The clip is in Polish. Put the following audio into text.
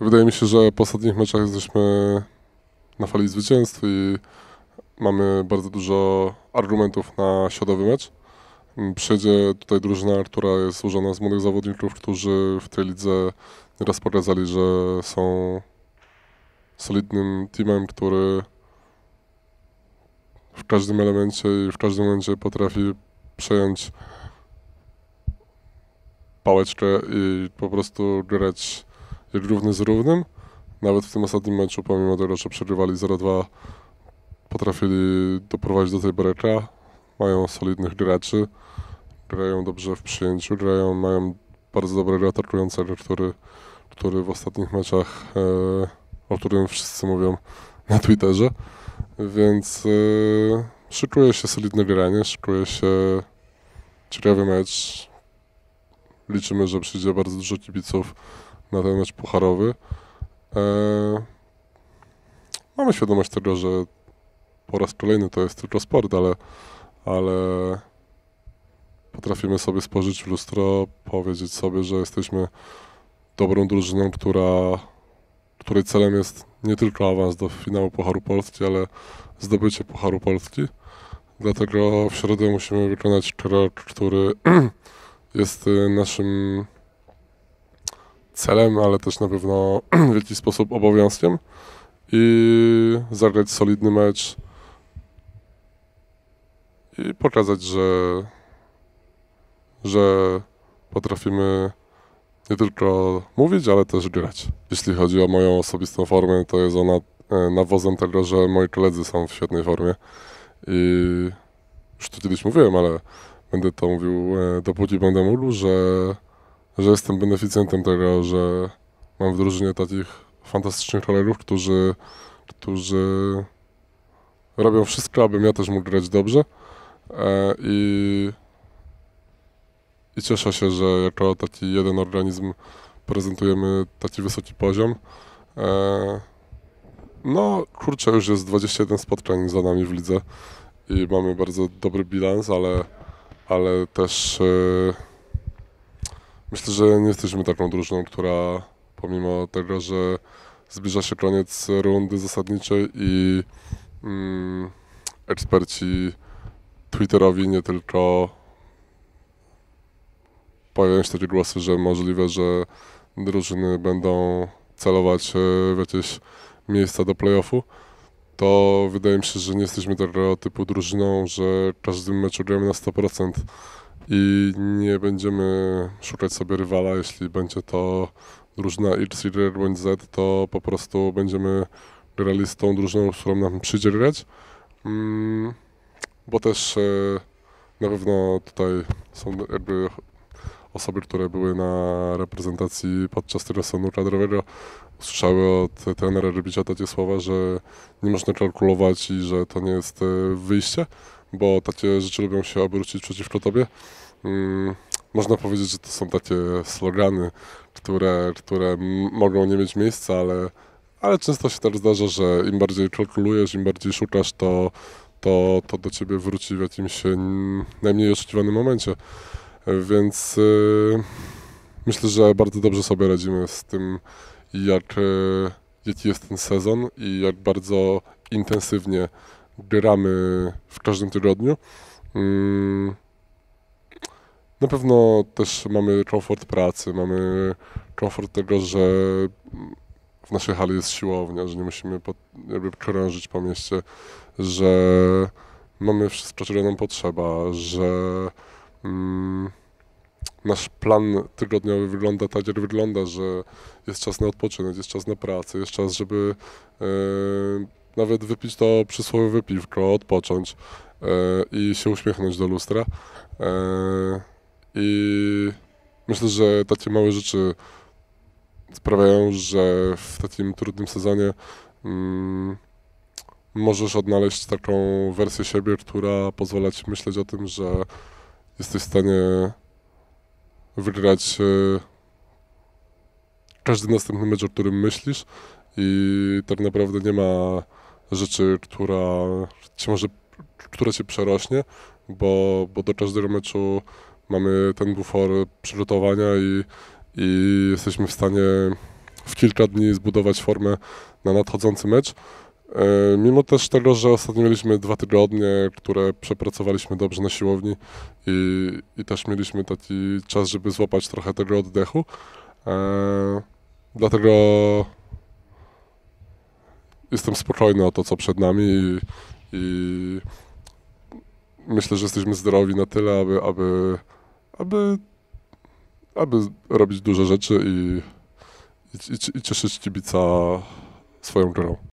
Wydaje mi się, że po ostatnich meczach jesteśmy na fali zwycięstw i mamy bardzo dużo argumentów na środowy mecz. Przyjdzie tutaj drużyna, która jest złożona z młodych zawodników, którzy w tej lidze nieraz pokazali, że są solidnym teamem, który w każdym elemencie i w każdym momencie potrafi przejąć pałeczkę i po prostu grać równy z równym. Nawet w tym ostatnim meczu, pomimo tego, że przerywali 0-2, potrafili doprowadzić do tej breka. Mają solidnych graczy, grają dobrze w przyjęciu, grają, mają bardzo dobrego atakującego, który, który w ostatnich meczach, e, o którym wszyscy mówią na Twitterze. Więc e, szykuje się solidne granie, szykuje się ciekawy mecz. Liczymy, że przyjdzie bardzo dużo kibiców na ten mecz pucharowy. E, mamy świadomość tego, że po raz kolejny to jest tylko sport, ale, ale potrafimy sobie spojrzeć w lustro, powiedzieć sobie, że jesteśmy dobrą drużyną, która, której celem jest nie tylko awans do finału Pucharu Polski, ale zdobycie Pucharu Polski. Dlatego w środę musimy wykonać krok, który jest y, naszym celem, ale też na pewno w jakiś sposób obowiązkiem i zagrać solidny mecz i pokazać, że, że potrafimy nie tylko mówić, ale też grać. Jeśli chodzi o moją osobistą formę, to jest ona e, nawozem tego, że moi koledzy są w świetnej formie i już to kiedyś mówiłem, ale będę to mówił e, dopóki będę mógł, że że jestem beneficjentem tego, że mam w drużynie takich fantastycznych rollerów, którzy, którzy robią wszystko, abym ja też mógł grać dobrze. E, I, I cieszę się, że jako taki jeden organizm prezentujemy taki wysoki poziom. E, no, kurczę, już jest 21 spotkań za nami w lidze i mamy bardzo dobry bilans, ale, ale też. Yy, Myślę, że nie jesteśmy taką drużyną, która pomimo tego, że zbliża się koniec rundy zasadniczej i mm, eksperci Twitterowi nie tylko pojawiają się takie głosy, że możliwe, że drużyny będą celować e, w jakieś miejsca do playoffu, to wydaje mi się, że nie jesteśmy tego typu drużyną, że każdym meczu gramy na 100% i nie będziemy szukać sobie rywala, jeśli będzie to drużyna Irsider bądź Z, to po prostu będziemy grali z tą drużyną, z którą nam przyjdzie grać, mm, bo też e, na pewno tutaj są jakby osoby, które były na reprezentacji podczas tego sezonu kadrowego, słyszały od trenera Rybicia takie słowa, że nie można kalkulować i że to nie jest e, wyjście bo takie rzeczy lubią się obrócić przeciwko tobie. Mm, można powiedzieć, że to są takie slogany, które, które mogą nie mieć miejsca, ale, ale często się też zdarza, że im bardziej kalkulujesz, im bardziej szukasz, to, to, to do ciebie wróci w jakimś mm, najmniej oczekiwanym momencie. Więc yy, myślę, że bardzo dobrze sobie radzimy z tym, jak, y, jaki jest ten sezon i jak bardzo intensywnie gramy w każdym tygodniu. Mm. Na pewno też mamy komfort pracy, mamy komfort tego, że w naszej hali jest siłownia, że nie musimy pod, jakby krążyć po mieście, że mamy wszystko, czego nam potrzeba, że mm, nasz plan tygodniowy wygląda tak, jak wygląda, że jest czas na odpoczynek, jest czas na pracę, jest czas, żeby e, nawet wypić to przysłowiowe piwko, odpocząć e, i się uśmiechnąć do lustra. E, I myślę, że takie małe rzeczy sprawiają, że w takim trudnym sezonie mm, możesz odnaleźć taką wersję siebie, która pozwala ci myśleć o tym, że jesteś w stanie wygrać e, każdy następny mecz, o którym myślisz i tak naprawdę nie ma rzeczy, która cię może, która cię przerośnie, bo, bo do każdego meczu mamy ten bufor przygotowania i, i jesteśmy w stanie w kilka dni zbudować formę na nadchodzący mecz. E, mimo też tego, że ostatnio mieliśmy dwa tygodnie, które przepracowaliśmy dobrze na siłowni i, i też mieliśmy taki czas, żeby złapać trochę tego oddechu. E, dlatego jestem spokojny o to, co przed nami i, i myślę, że jesteśmy zdrowi na tyle, aby, aby, aby, aby robić duże rzeczy i, i, i cieszyć kibica swoją grą.